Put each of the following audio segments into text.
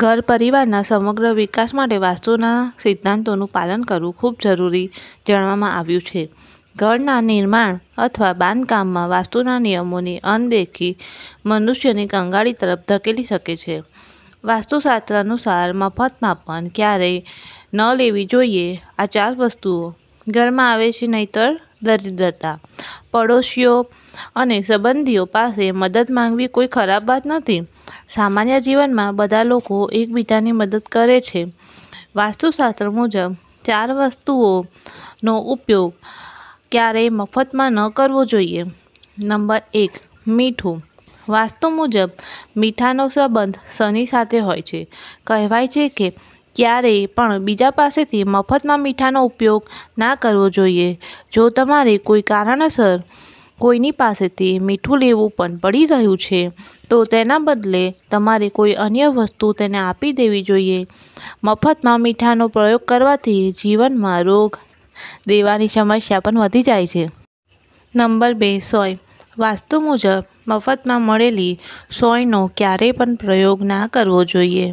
ઘર પરિવારના સમગ્ર વિકાસ માટે વાસ્તુના સિદ્ધાંતોનું પાલન કરવું ખૂબ જરૂરી જણાવવામાં આવ્યું છે ઘરના નિર્માણ અથવા બાંધકામમાં વાસ્તુના નિયમોની અનદેખી મનુષ્યની કંગાળી તરફ ધકેલી શકે છે વાસ્તુશાસ્ત્ર અનુસાર મફત માપન ક્યારેય ન લેવી જોઈએ આ ચાર વસ્તુઓ ઘરમાં આવે છે નહીતર દરિદ્રતા પડોશીઓ અને સંબંધીઓ પાસે મદદ માંગવી કોઈ ખરાબ વાત નથી સામાન્ય જીવનમાં બધા લોકો એકબીજાની મદદ કરે છે વાસ્તુશાસ્ત્ર મુજબ ચાર વસ્તુઓનો ઉપયોગ ક્યારેય મફતમાં ન કરવો જોઈએ નંબર એક મીઠું વાસ્તુ મુજબ મીઠાનો સંબંધ શનિ સાથે હોય છે કહેવાય છે કે ક્યારેય પણ બીજા પાસેથી મફતમાં મીઠાનો ઉપયોગ ના કરવો જોઈએ જો તમારે કોઈ કારણોસર કોઈની પાસેથી મીઠું લેવું પણ પડી રહ્યું છે તો તેના બદલે તમારે કોઈ અન્ય વસ્તુ તેને આપી દેવી જોઈએ મફતમાં મીઠાનો પ્રયોગ કરવાથી જીવનમાં રોગ દેવાની સમસ્યા પણ વધી જાય છે નંબર બે સોય વાસ્તુ મુજબ મફતમાં મળેલી સોયનો ક્યારેય પણ પ્રયોગ ના કરવો જોઈએ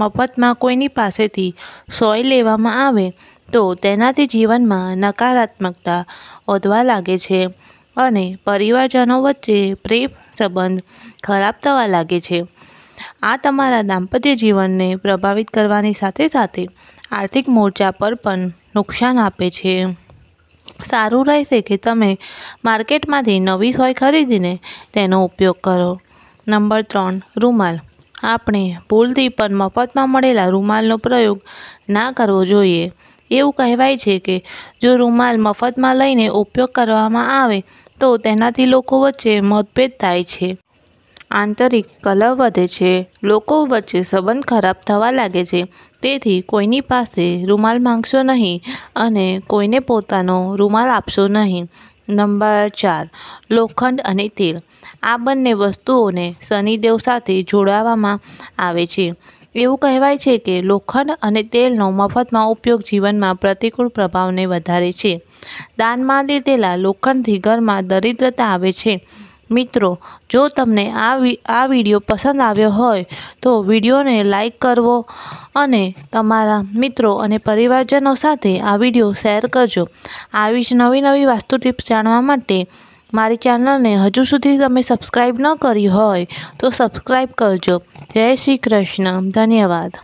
મફતમાં કોઈની પાસેથી સોય લેવામાં આવે તો તેનાથી જીવનમાં નકારાત્મકતા વધવા લાગે છે અને પરિવારજનો વચ્ચે પ્રેમ સંબંધ ખરાબ થવા લાગે છે આ તમારા દાંપત્ય જીવનને પ્રભાવિત કરવાની સાથે સાથે આર્થિક મોરચા પર પણ નુકસાન આપે છે સારું રહેશે કે તમે માર્કેટમાંથી નવી સોય ખરીદીને તેનો ઉપયોગ કરો નંબર ત્રણ રૂમાલ આપણે ભૂલથી પણ મફતમાં મળેલા રૂમાલનો પ્રયોગ ના કરવો જોઈએ એવું કહેવાય છે કે જો રૂમાલ મફતમાં લઈને ઉપયોગ કરવામાં આવે તો તેનાથી લોકો વચ્ચે મતભેદ થાય છે આંતરિક કલહ વધે છે લોકો વચ્ચે સંબંધ ખરાબ થવા લાગે છે તેથી કોઈની પાસે રૂમાલ માંગશો નહીં અને કોઈને પોતાનો રૂમાલ આપશો નહીં નંબર ચાર લોખંડ અને તેલ આ બંને વસ્તુઓને શનિદેવ સાથે જોડાવામાં આવે છે એવું કહેવાય છે કે લોખંડ અને તેલનો મફતમાં ઉપયોગ જીવનમાં પ્રતિકૂળ પ્રભાવને વધારે છે દાનમાં દીધેલા લોખંડથી ઘરમાં દરિદ્રતા આવે છે મિત્રો જો તમને આ આ વિડીયો પસંદ આવ્યો હોય તો વિડીયોને લાઈક કરવો અને તમારા મિત્રો અને પરિવારજનો સાથે આ વિડીયો શેર કરજો આવી જ નવી નવી વાસ્તુ ટિપ્સ જાણવા માટે મારી ચેનલને હજુ સુધી તમે સબસ્ક્રાઈબ ન કરી હોય તો સબસ્ક્રાઈબ કરજો જય શ્રી કૃષ્ણ ધન્યવાદ